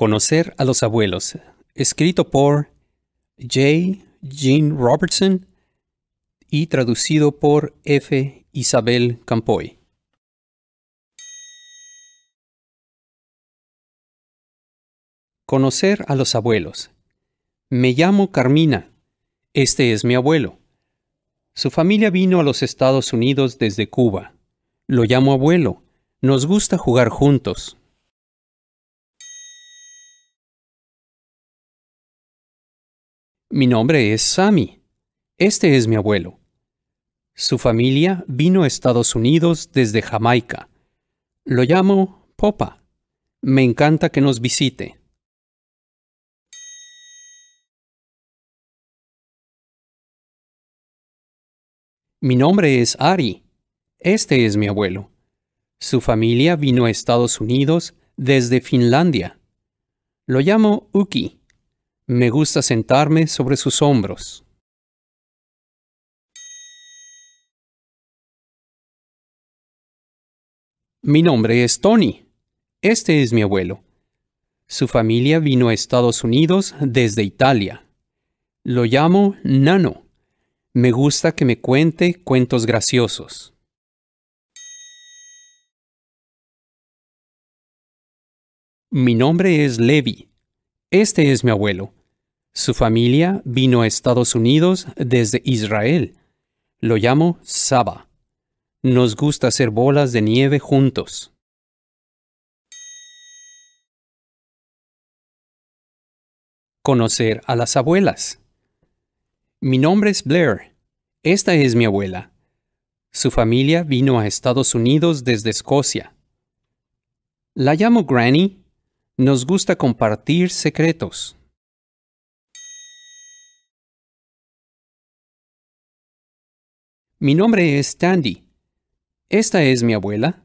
Conocer a los abuelos, escrito por J. Jean Robertson y traducido por F. Isabel Campoy. Conocer a los abuelos. Me llamo Carmina. Este es mi abuelo. Su familia vino a los Estados Unidos desde Cuba. Lo llamo abuelo. Nos gusta jugar juntos, Mi nombre es Sami. Este es mi abuelo. Su familia vino a Estados Unidos desde Jamaica. Lo llamo Popa. Me encanta que nos visite. Mi nombre es Ari. Este es mi abuelo. Su familia vino a Estados Unidos desde Finlandia. Lo llamo Uki. Me gusta sentarme sobre sus hombros. Mi nombre es Tony. Este es mi abuelo. Su familia vino a Estados Unidos desde Italia. Lo llamo Nano. Me gusta que me cuente cuentos graciosos. Mi nombre es Levi. Este es mi abuelo. Su familia vino a Estados Unidos desde Israel. Lo llamo Saba. Nos gusta hacer bolas de nieve juntos. Conocer a las abuelas. Mi nombre es Blair. Esta es mi abuela. Su familia vino a Estados Unidos desde Escocia. La llamo Granny. Nos gusta compartir secretos. Mi nombre es Tandy. Esta es mi abuela.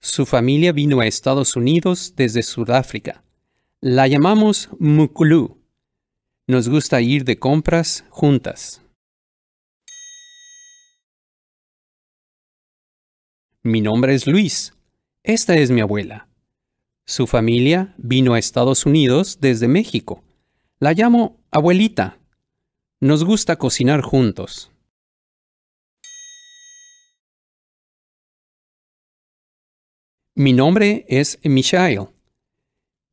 Su familia vino a Estados Unidos desde Sudáfrica. La llamamos Mukulu. Nos gusta ir de compras juntas. Mi nombre es Luis. Esta es mi abuela. Su familia vino a Estados Unidos desde México. La llamo abuelita. Nos gusta cocinar juntos. Mi nombre es Michael.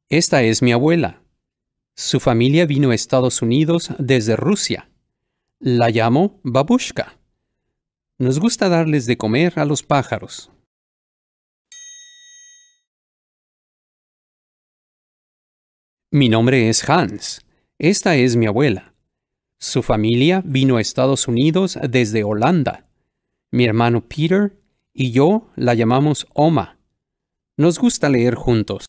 Esta es mi abuela. Su familia vino a Estados Unidos desde Rusia. La llamo babushka. Nos gusta darles de comer a los pájaros. Mi nombre es Hans. Esta es mi abuela. Su familia vino a Estados Unidos desde Holanda. Mi hermano Peter y yo la llamamos Oma. Nos gusta leer juntos.